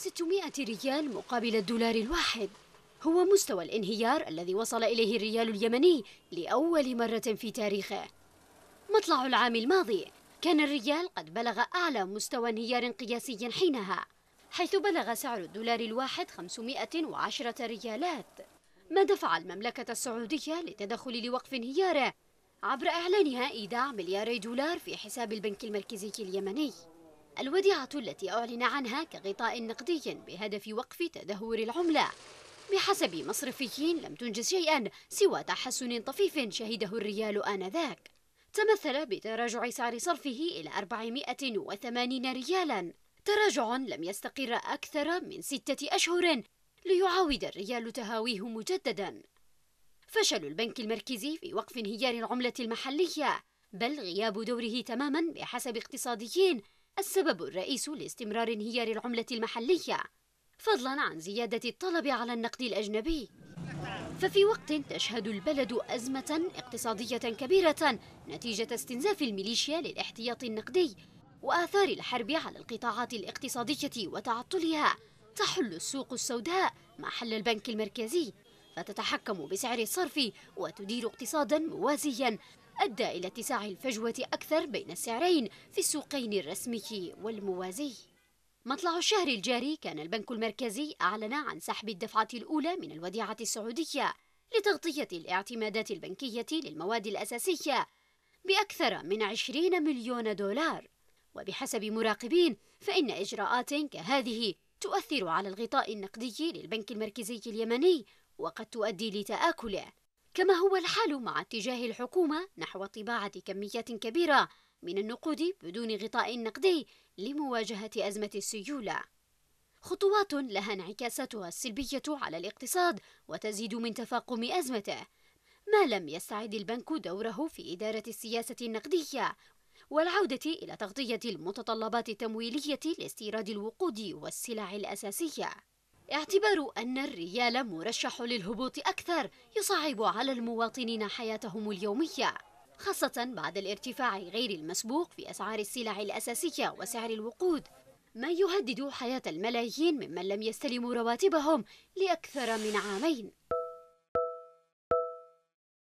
600 ريال مقابل الدولار الواحد هو مستوى الانهيار الذي وصل إليه الريال اليمني لأول مرة في تاريخه مطلع العام الماضي كان الريال قد بلغ أعلى مستوى انهيار قياسي حينها حيث بلغ سعر الدولار الواحد 510 ريالات ما دفع المملكة السعودية للتدخل لوقف انهياره عبر إعلانها إيداع ملياري دولار في حساب البنك المركزي اليمني الوديعة التي أعلن عنها كغطاء نقدي بهدف وقف تدهور العملة بحسب مصرفيين لم تنجز شيئا سوى تحسن طفيف شهده الريال آنذاك تمثل بتراجع سعر صرفه إلى 480 ريالا تراجع لم يستقر أكثر من ستة أشهر ليعاود الريال تهاويه مجددا فشل البنك المركزي في وقف انهيار العملة المحلية بل غياب دوره تماما بحسب اقتصاديين السبب الرئيس لاستمرار انهيار العملة المحلية فضلا عن زيادة الطلب على النقد الأجنبي ففي وقت تشهد البلد أزمة اقتصادية كبيرة نتيجة استنزاف الميليشيا للاحتياط النقدي وآثار الحرب على القطاعات الاقتصادية وتعطلها تحل السوق السوداء محل البنك المركزي فتتحكم بسعر الصرف وتدير اقتصادا موازيا أدى إلى اتساع الفجوة أكثر بين السعرين في السوقين الرسمي والموازي مطلع الشهر الجاري كان البنك المركزي أعلن عن سحب الدفعة الأولى من الوديعة السعودية لتغطية الاعتمادات البنكية للمواد الأساسية بأكثر من 20 مليون دولار وبحسب مراقبين فإن إجراءات كهذه تؤثر على الغطاء النقدي للبنك المركزي اليمني وقد تؤدي لتآكله كما هو الحال مع اتجاه الحكومة نحو طباعة كميات كبيرة من النقود بدون غطاء نقدي لمواجهة أزمة السيولة. خطوات لها انعكاساتها السلبية على الاقتصاد وتزيد من تفاقم أزمته، ما لم يستعد البنك دوره في إدارة السياسة النقدية والعودة إلى تغطية المتطلبات التمويلية لاستيراد الوقود والسلع الأساسية. اعتبار أن الريال مرشح للهبوط أكثر يصعب على المواطنين حياتهم اليومية خاصة بعد الارتفاع غير المسبوق في أسعار السلع الأساسية وسعر الوقود ما يهدد حياة الملايين ممن لم يستلموا رواتبهم لأكثر من عامين